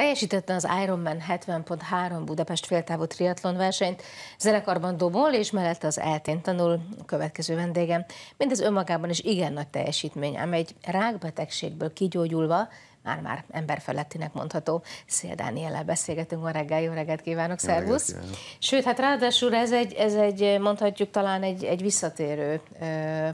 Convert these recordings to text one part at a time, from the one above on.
Teljesítette az Ironman 70.3 Budapest féltávú triatlon versenyt, zenekarban dobol, és mellette az eltén tanul a következő vendégem. Mindez önmagában is igen nagy teljesítmény, ám egy rákbetegségből kigyógyulva már-már emberfelettinek mondható. Szél Dániellel beszélgetünk ma reggel, jó reggelt kívánok, szervusz! Sőt, hát ráadásul ez egy, ez egy mondhatjuk talán egy, egy visszatérő ö,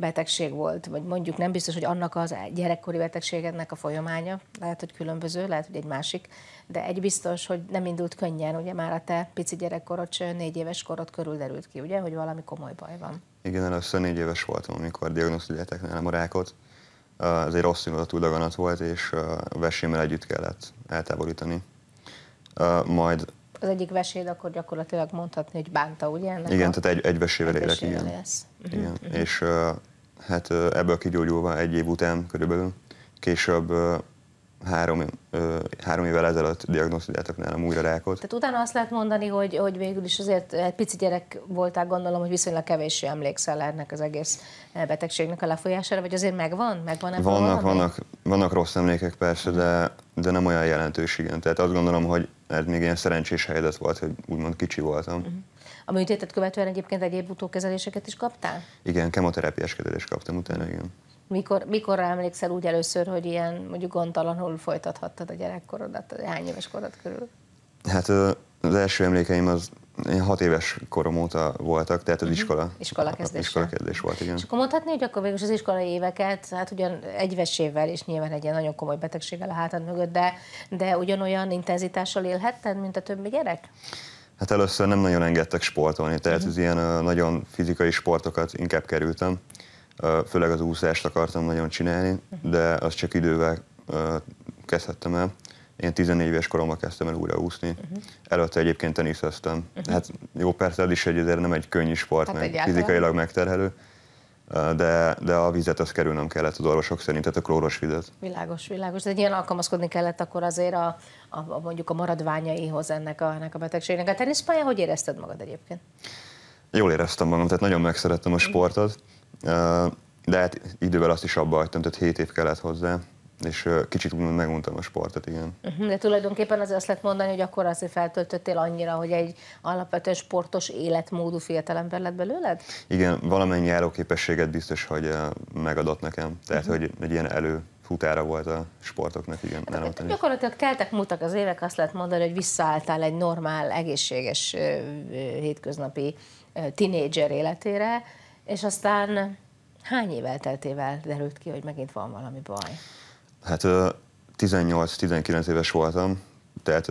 betegség volt, vagy mondjuk nem biztos, hogy annak az gyerekkori betegségednek a folyamánya, lehet, hogy különböző, lehet, hogy egy másik, de egy biztos, hogy nem indult könnyen, ugye már a te pici gyerekkorod, négy éves korod körül derült ki, ugye, hogy valami komoly baj van. Igen, először négy éves voltam, amikor diagnosztizálták nálam a rákot. Ez egy rossz indulatú daganat volt, és a vesémmel együtt kellett eltávolítani. Majd az egyik veséd, akkor gyakorlatilag mondhatni, hogy bánta, ugye? Ennek igen, a... tehát egy, egy vesével egy élek, igen. Lesz. igen. Uh-huh. És hát ebből kigyógyulva egy év után körülbelül, később három, három évvel ezelőtt diagnosztizáltak nálam újra rákot. Tehát utána azt lehet mondani, hogy, hogy végül is azért egy pici gyerek voltál, gondolom, hogy viszonylag kevéssé emlékszel ennek az egész betegségnek a lefolyására, vagy azért megvan? megvan ebből vannak, vannak, vannak rossz emlékek persze, de, de nem olyan igen. Tehát azt gondolom, hogy ez még ilyen szerencsés helyzet volt, hogy úgymond kicsi voltam. Uh-huh. A műtétet követően egyébként egyéb utókezeléseket is kaptál? Igen, kemoterápiás kezelést kaptam utána, igen. Mikor, mikor emlékszel úgy először, hogy ilyen mondjuk gondtalanul folytathattad a gyerekkorodat, a hány éves korod körül? Hát az első emlékeim az én hat éves korom óta voltak, tehát az mhm. iskola. Iskola kezdés. Iskola kezdés volt, igen. És akkor mondhatni, hogy akkor végül az iskolai éveket, hát ugyan egyvesével, és nyilván egy ilyen nagyon komoly betegséggel a hátad mögött, de, de ugyanolyan intenzitással élhetted, mint a többi gyerek? Hát először nem nagyon engedtek sportolni, tehát mhm. az ilyen nagyon fizikai sportokat inkább kerültem. Főleg az úszást akartam nagyon csinálni, mhm. de az csak idővel kezdhettem el. Én 14 éves koromban kezdtem el újra úszni. Uh-huh. Mhm. Előtte egyébként teniszeztem. Uh-huh. Hát jó, persze ez is egy, nem egy könnyű sport, hát meg fizikailag megterhelő de, de a vizet az kerülnöm kellett az orvosok szerint, tehát a klóros vizet. Világos, világos. De nyilván alkalmazkodni kellett akkor azért a, a, a mondjuk a maradványaihoz ennek a, ennek a betegségnek. A teniszpálya, hogy érezted magad egyébként? Jól éreztem magam, tehát nagyon megszerettem a sportot, de hát idővel azt is abba hagytam, tehát 7 év kellett hozzá és kicsit úgymond meguntam a sportot, igen. Mhm, de tulajdonképpen azért azt lehet mondani, hogy akkor azért feltöltöttél annyira, hogy egy alapvetően sportos életmódú fiatalember lett belőled? Igen, valamennyi állóképességet biztos, hogy megadott nekem. Tehát, uh-huh. hogy egy ilyen elő futára volt a sportoknak, igen. Hát, gyakorlatilag teltek múltak az évek, azt lehet mondani, hogy visszaálltál egy normál, egészséges, hétköznapi tinédzser életére, és aztán hány év elteltével derült ki, hogy megint van valami baj? Hát 18-19 éves voltam, tehát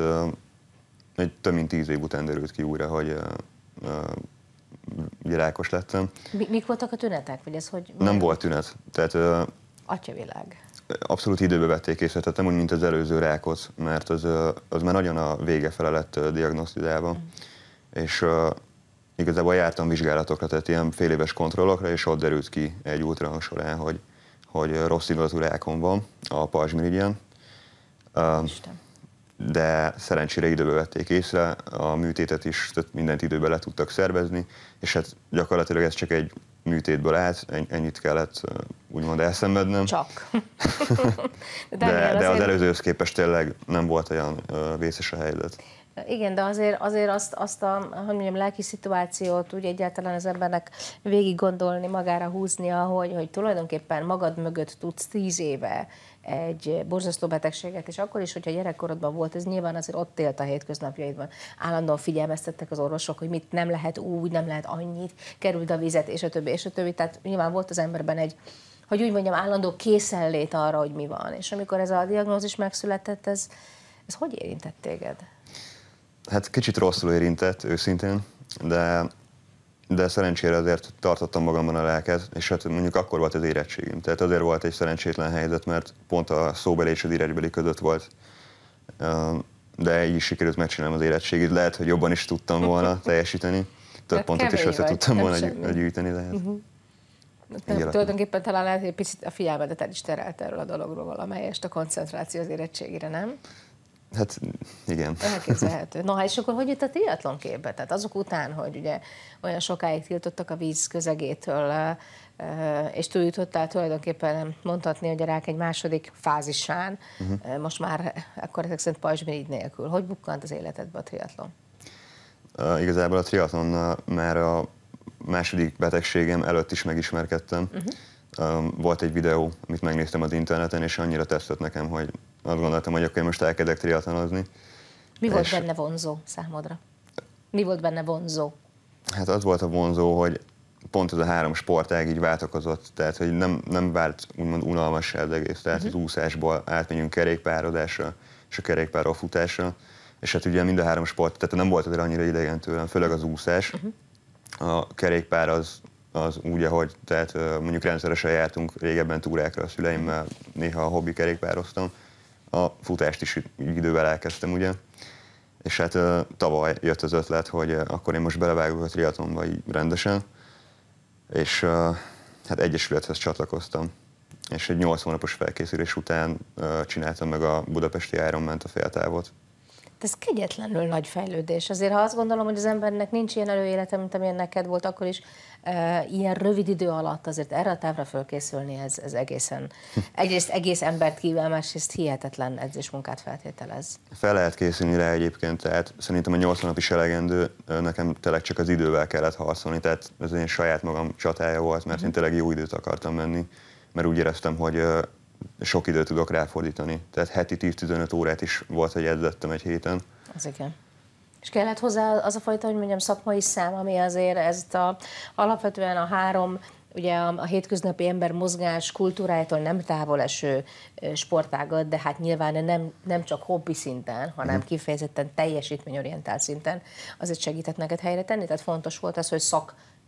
egy több mint 10 év után derült ki újra, hogy rákos lettem. Mi, mik voltak a tünetek? Vagy ez, hogy Nem volt tünet. Tehát, Atyavilág. Abszolút időbe vették észre, tehát nem úgy, mint az előző rákot, mert az, az már nagyon a vége fele lett diagnosztizálva. Mm. És igazából jártam vizsgálatokra, tehát ilyen fél éves kontrollokra, és ott derült ki egy útran során, hogy hogy rossz indulatú reákon van a pajzsmirigyen. De szerencsére időbe vették észre, a műtétet is, tehát mindent időbe le tudtak szervezni, és hát gyakorlatilag ez csak egy műtétből állt, ennyit kellett úgymond elszenvednem. Csak. de, de, de az előzőhöz képest tényleg nem volt olyan vészes a helyzet. Igen, de azért, azért azt, azt a hogy mondjam, lelki szituációt úgy egyáltalán az embernek végig gondolni, magára húznia, hogy, hogy tulajdonképpen magad mögött tudsz tíz éve egy borzasztó betegséget, és akkor is, hogyha gyerekkorodban volt, ez nyilván azért ott élt a hétköznapjaidban. Állandóan figyelmeztettek az orvosok, hogy mit nem lehet úgy, nem lehet annyit, kerüld a vizet, és a többi, és a többi. Tehát nyilván volt az emberben egy, hogy úgy mondjam, állandó készenlét arra, hogy mi van. És amikor ez a diagnózis megszületett, ez, ez hogy érintett téged? hát kicsit rosszul érintett, őszintén, de, de szerencsére azért tartottam magamban a lelket, és hát mondjuk akkor volt az érettségim. Tehát azért volt egy szerencsétlen helyzet, mert pont a szóbeli és az érettségbeli között volt de így is sikerült megcsinálnom az érettségit. Lehet, hogy jobban is tudtam volna teljesíteni, több pontot is össze tudtam volna gy- gyűjteni, lehet. Uh-huh. Mhm. Nem, tulajdonképpen talán lehet, hogy egy picit a de el is terelt erről a dologról valamelyest, a koncentráció az érettségére, nem? Hát igen. Elképzelhető. Na, és akkor hogy itt a triatlon képbe? Tehát azok után, hogy ugye olyan sokáig tiltottak a víz közegétől, és túljutottál tulajdonképpen mondhatni, hogy a rák egy második fázisán, uh-huh. most már akkor ezek szerint pajzsmirigy nélkül. Hogy bukkant az életedbe a triatlon? Uh, igazából a triatlon már a második betegségem előtt is megismerkedtem. Uh-huh. Uh, volt egy videó, amit megnéztem az interneten, és annyira tesztett nekem, hogy azt gondoltam, hogy akkor én most elkezdek triatlonozni. Mi és... volt benne vonzó számodra? Mi volt benne vonzó? Hát az volt a vonzó, hogy pont ez a három sportág így váltakozott, tehát hogy nem, nem vált úgymond unalmas az egész, tehát uh-huh. az úszásból átmenjünk kerékpározásra, és a kerékpárról futásra, és hát ugye mind a három sport, tehát nem volt azért annyira idegen tőlem, főleg az úszás. Uh-huh. A kerékpár az, az úgy, ahogy, tehát mondjuk rendszeresen jártunk régebben túrákra a szüleimmel, néha a hobbi kerékpároztam, a futást is idővel elkezdtem ugye, és hát tavaly jött az ötlet, hogy akkor én most belevágok a triatlonba így rendesen, és hát egyesülethez csatlakoztam. És egy 8 hónapos felkészülés után csináltam meg a budapesti Ironman-t, a féltávot. Hát ez kegyetlenül nagy fejlődés. Azért, ha azt gondolom, hogy az embernek nincs ilyen előélete, mint amilyen neked volt, akkor is e, ilyen rövid idő alatt azért erre a távra fölkészülni, ez, ez egészen, egyrészt egész embert kíván, másrészt hihetetlen edzésmunkát feltételez. Fel lehet készülni rá egyébként, tehát szerintem a 80 nap is elegendő, nekem tényleg csak az idővel kellett harcolni, tehát ez én saját magam csatája volt, mert mhm. én tényleg jó időt akartam menni, mert úgy éreztem, hogy sok időt tudok ráfordítani. Tehát heti 10-15 órát is volt, hogy edzettem egy héten. Az igen. És kellett hozzá az a fajta, hogy mondjam, szakmai szám, ami azért ezt a, alapvetően a három ugye a, a hétköznapi ember mozgás kultúrájától nem távol eső sportágat, de hát nyilván nem, nem csak hobbi szinten, hanem mm. kifejezetten teljesítményorientált szinten, azért segített neked helyre tenni? Tehát fontos volt az, hogy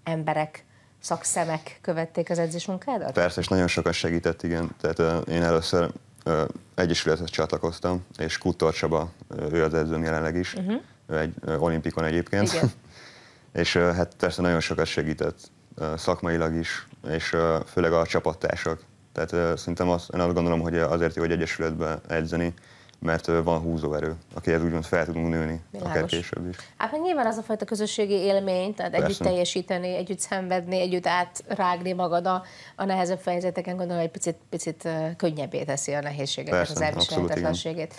emberek szakszemek követték az edzés munkádat? Persze, és nagyon sokat segített, igen. Tehát uh, én először uh, egyesülethez csatlakoztam, és Kuttor Csaba, uh, ő az edzőm jelenleg is, uh-huh. egy uh, olimpikon egyébként. Igen. és uh, hát persze nagyon sokat segített uh, szakmailag is, és uh, főleg a csapattársak. Tehát uh, szerintem azt, én azt gondolom, hogy azért jó, hogy egyesületbe edzeni, mert van húzóerő, akihez úgymond fel tudunk nőni, Világos. akár később is. Hát meg nyilván az a fajta közösségi élmény, tehát Persze. együtt teljesíteni, együtt szenvedni, együtt átrágni magad a, a nehezebb fejezeteken, gondolom, egy picit, picit könnyebbé teszi a nehézségeket, Persze, az elviselhetetlenségét.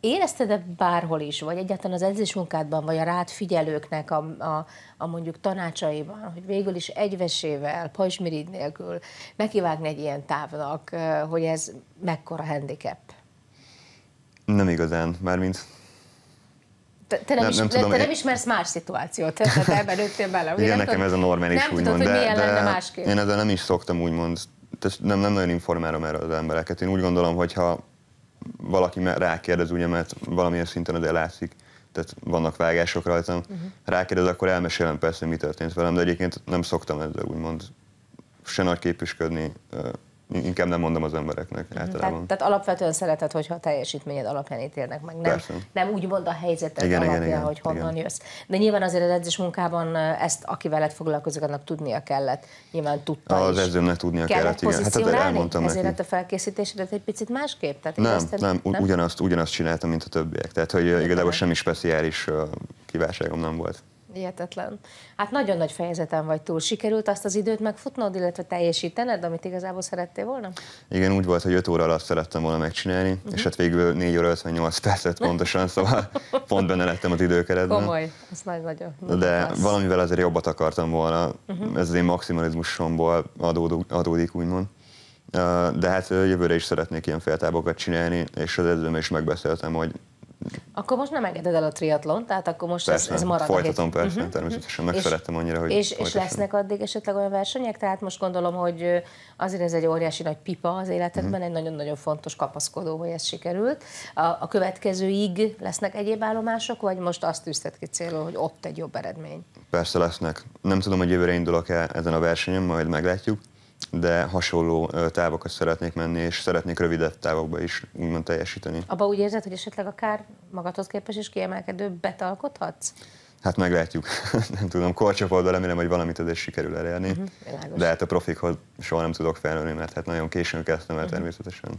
Érezted-e bárhol is, vagy egyáltalán az edzés munkádban, vagy a rád figyelőknek a, a, a mondjuk tanácsaiban, hogy végül is egyvesével, pajzsmirigy nélkül nekivágni egy ilyen távnak, hogy ez mekkora handicap? Nem igazán, mármint te, te, nem, nem, is, nem, tudom, te nem ismersz más szituációt, tehát ebben nőttél bele. Ugye Igen, nekem tudod, ez a normális is úgymond, de, de én ezzel nem is szoktam úgymond, nem, nem nagyon informálom erre az embereket. Én úgy gondolom, hogy ha valaki rákérdez, ugye, mert valamilyen szinten azért látszik, tehát vannak vágások rajtam, uh-huh. rákérdez, akkor elmesélem persze, mi történt velem, de egyébként nem szoktam ezzel úgymond se nagy képüsködni, inkább nem mondom az embereknek általában. Tehát, tehát alapvetően szereted, hogyha a teljesítményed alapján ítélnek meg, nem, nem úgy mond a helyzetet igen, alapján, igen, igen, hogy honnan igen. jössz. De nyilván azért az edzés munkában ezt, aki veled foglalkozik, annak tudnia kellett, nyilván tudta Az edzőmnek tudnia kellett, kellett igen. Hát hát elmondtam Ezért neki. Ezért a felkészítésedet egy picit másképp? Tehát nem, nem, nem, ugyanazt, ugyanazt csináltam, mint a többiek. Tehát, hogy igazából semmi speciális kiválságom nem volt. Ilyetetlen. Hát nagyon nagy fejezeten vagy túl. Sikerült azt az időt megfutnod, illetve teljesítened, amit igazából szerettél volna? Igen, úgy volt, hogy 5 óra alatt szerettem volna megcsinálni, uh-huh. és hát végül 4 óra 58 percet pontosan, szóval pont benne lettem az időkeretben. Komoly, ez nagyon-nagyon. De klassz. valamivel azért jobbat akartam volna, uh-huh. ez az én maximalizmusomból adódó, adódik, úgymond. De hát jövőre is szeretnék ilyen féltábokat csinálni, és az edzőm is megbeszéltem, hogy akkor most nem engeded el a triatlon, tehát akkor most persze, ez, ez marad. Folytatom, persze, uh-huh. természetesen megszerettem annyira, hogy És, és lesznek addig esetleg olyan versenyek, tehát most gondolom, hogy azért ez egy óriási nagy pipa az életedben, uh-huh. egy nagyon-nagyon fontos kapaszkodó, hogy ez sikerült. A, a következőig lesznek egyéb állomások, vagy most azt tűzted ki célul, hogy ott egy jobb eredmény? Persze lesznek. Nem tudom, hogy jövőre indulok-e ezen a versenyen, majd meglátjuk de hasonló távokat szeretnék menni, és szeretnék rövidebb távokba is úgymond teljesíteni. Abba úgy érzed, hogy esetleg akár magadhoz képest is kiemelkedő betalkodhatsz? Hát meglátjuk, nem tudom, korcsoportban remélem, hogy valamit azért sikerül elérni, uh-huh, de hát a profikhoz soha nem tudok felnőni, mert hát nagyon későn kezdtem el uh-huh.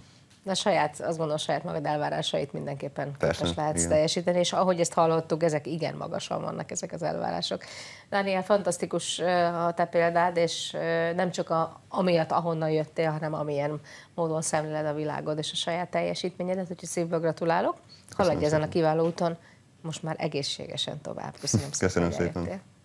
De saját, azt gondolom, a saját magad elvárásait mindenképpen képes lehetsz igen. teljesíteni, és ahogy ezt hallottuk, ezek igen magasan vannak ezek az elvárások. Daniel, fantasztikus a te példád, és nem csak a, amiatt, ahonnan jöttél, hanem amilyen módon szemléled a világod és a saját teljesítményedet, úgyhogy szívből gratulálok. Haladj ezen a kiváló úton, most már egészségesen tovább. Köszönöm, Köszönöm szépen. szépen.